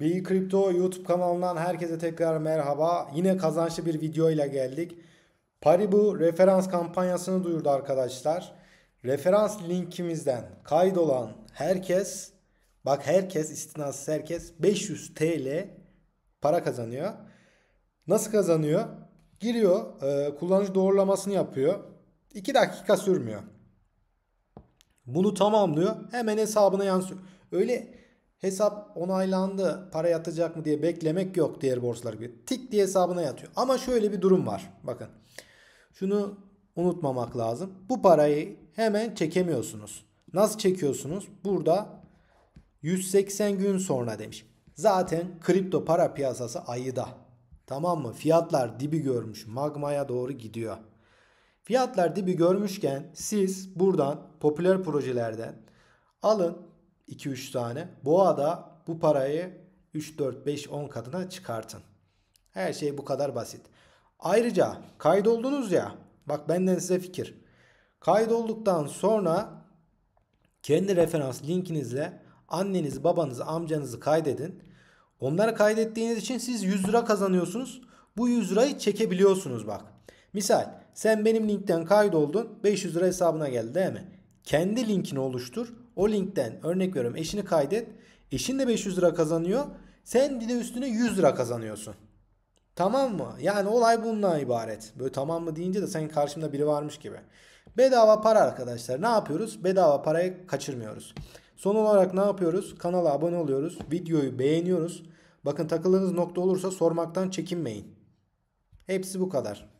Beyi Kripto YouTube kanalından herkese tekrar merhaba. Yine kazançlı bir video ile geldik. Paribu referans kampanyasını duyurdu arkadaşlar. Referans linkimizden kaydolan herkes, bak herkes istinasız herkes 500 TL para kazanıyor. Nasıl kazanıyor? Giriyor, e, kullanıcı doğrulamasını yapıyor. 2 dakika sürmüyor. Bunu tamamlıyor. Hemen hesabına yansıyor. Öyle hesap onaylandı para yatacak mı diye beklemek yok diğer borçlar gibi. Tik diye hesabına yatıyor. Ama şöyle bir durum var. Bakın şunu unutmamak lazım. Bu parayı hemen çekemiyorsunuz. Nasıl çekiyorsunuz? Burada 180 gün sonra demiş. Zaten kripto para piyasası ayıda. Tamam mı? Fiyatlar dibi görmüş. Magmaya doğru gidiyor. Fiyatlar dibi görmüşken siz buradan popüler projelerden alın 2-3 tane. Boğa'da bu parayı 3, 4, 5, 10 katına çıkartın. Her şey bu kadar basit. Ayrıca kaydoldunuz ya. Bak benden size fikir. Kaydolduktan sonra kendi referans linkinizle annenizi, babanızı, amcanızı kaydedin. Onları kaydettiğiniz için siz 100 lira kazanıyorsunuz. Bu 100 lirayı çekebiliyorsunuz bak. Misal sen benim linkten kaydoldun 500 lira hesabına geldi değil mi? Kendi linkini oluştur o linkten örnek veriyorum eşini kaydet. Eşin de 500 lira kazanıyor. Sen de üstüne 100 lira kazanıyorsun. Tamam mı? Yani olay bundan ibaret. Böyle tamam mı deyince de senin karşımda biri varmış gibi. Bedava para arkadaşlar. Ne yapıyoruz? Bedava parayı kaçırmıyoruz. Son olarak ne yapıyoruz? Kanala abone oluyoruz. Videoyu beğeniyoruz. Bakın takıldığınız nokta olursa sormaktan çekinmeyin. Hepsi bu kadar.